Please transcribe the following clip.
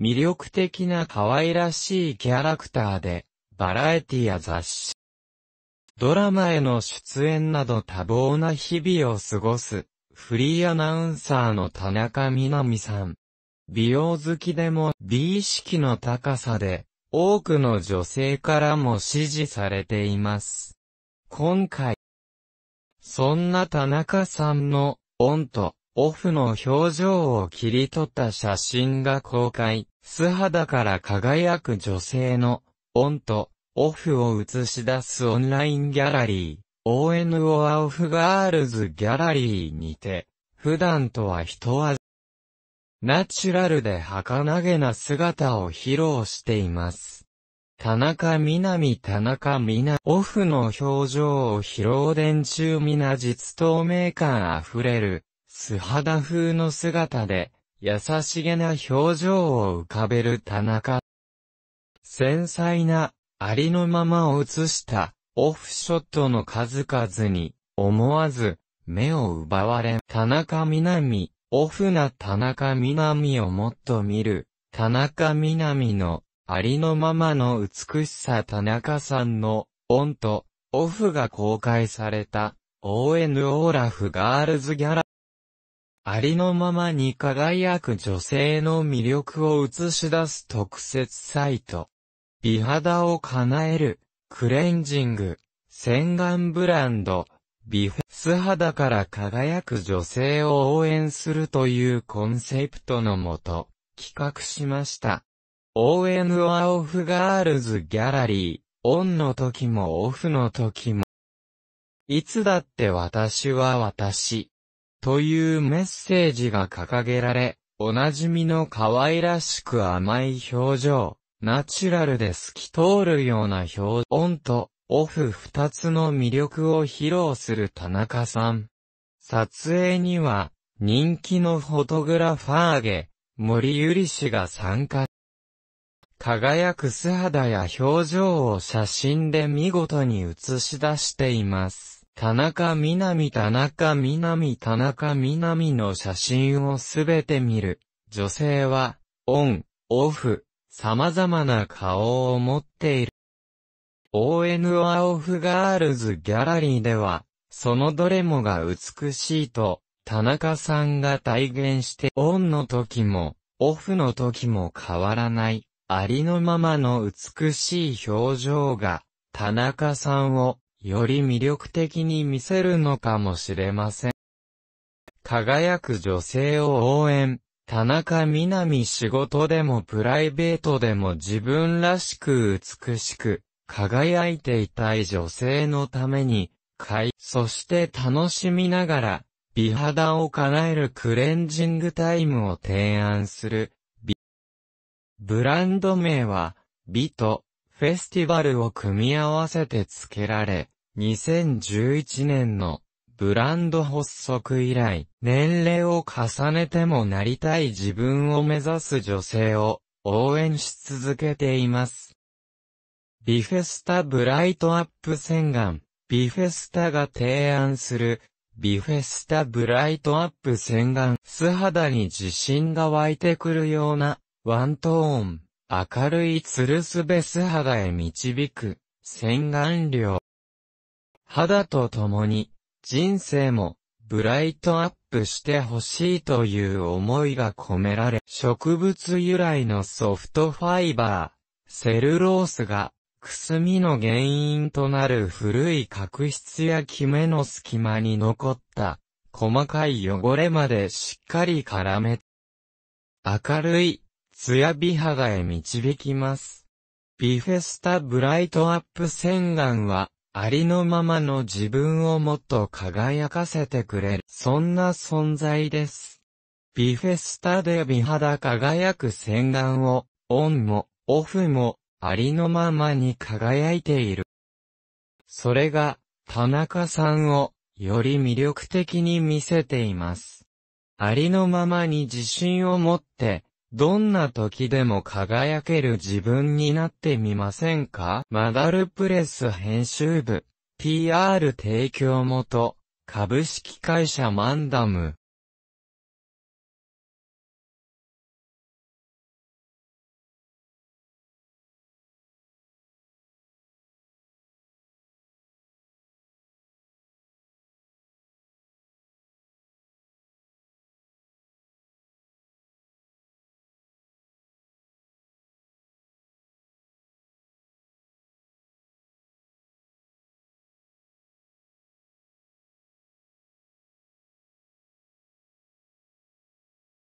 魅力的な可愛らしいキャラクターで、バラエティや雑誌、ドラマへの出演など多忙な日々を過ごす、フリーアナウンサーの田中みな実さん。美容好きでも美意識の高さで、多くの女性からも支持されています。今回、そんな田中さんの、オンと、オフの表情を切り取った写真が公開、素肌から輝く女性の、オンと、オフを映し出すオンラインギャラリー、ONO オフガールズギャラリーにて、普段とは一味、ナチュラルで儚げな姿を披露しています。田中みなみ田中みな、オフの表情を披露伝中みな実透明感あふれる、素肌風の姿で、優しげな表情を浮かべる田中。繊細な、ありのままを映した、オフショットの数々に、思わず、目を奪われ、田中みなみ、オフな田中みなみをもっと見る、田中みなみの、ありのままの美しさ田中さんの、オンと、オフが公開された、ON オーラフガールズギャラありのままに輝く女性の魅力を映し出す特設サイト。美肌を叶える、クレンジング、洗顔ブランド、ビフェス肌から輝く女性を応援するというコンセプトのもと、企画しました。応援はオフガールズギャラリー、オンの時もオフの時も。いつだって私は私。というメッセージが掲げられ、おなじみの可愛らしく甘い表情、ナチュラルで透き通るような表情、オンと、オフ二つの魅力を披露する田中さん。撮影には、人気のフォトグラファーゲ、森ゆり氏が参加。輝く素肌や表情を写真で見事に映し出しています。田中みなみ田中みなみ田中みなみの写真をすべて見る。女性は、オン、オフ、様々な顔を持っている。ON アオフガールズギャラリーでは、そのどれもが美しいと、田中さんが体現して、オンの時も、オフの時も変わらない、ありのままの美しい表情が、田中さんをより魅力的に見せるのかもしれません。輝く女性を応援。田中みなみ仕事でもプライベートでも自分らしく美しく、輝いていたい女性のために、買い、そして楽しみながら、美肌を叶えるクレンジングタイムを提案する、美。ブランド名は、美とフェスティバルを組み合わせて付けられ、2011年のブランド発足以来、年齢を重ねてもなりたい自分を目指す女性を応援し続けています。ビフェスタブライトアップ洗顔、ビフェスタが提案する、ビフェスタブライトアップ洗顔、素肌に自信が湧いてくるような、ワントーン、明るいツルスベス肌へ導く、洗顔料。肌と共に、人生も、ブライトアップしてほしいという思いが込められ、植物由来のソフトファイバー、セルロースが、くすみの原因となる古い角質やキメの隙間に残った、細かい汚れまでしっかり絡め、明るい、ツヤ美肌へ導きます。ビフェスタブライトアップ洗顔は、ありのままの自分をもっと輝かせてくれる、そんな存在です。ビフェスタで美肌輝く洗顔を、オンも、オフも、ありのままに輝いている。それが、田中さんを、より魅力的に見せています。ありのままに自信を持って、どんな時でも輝ける自分になってみませんかマダルプレス編集部、PR 提供元、株式会社マンダム。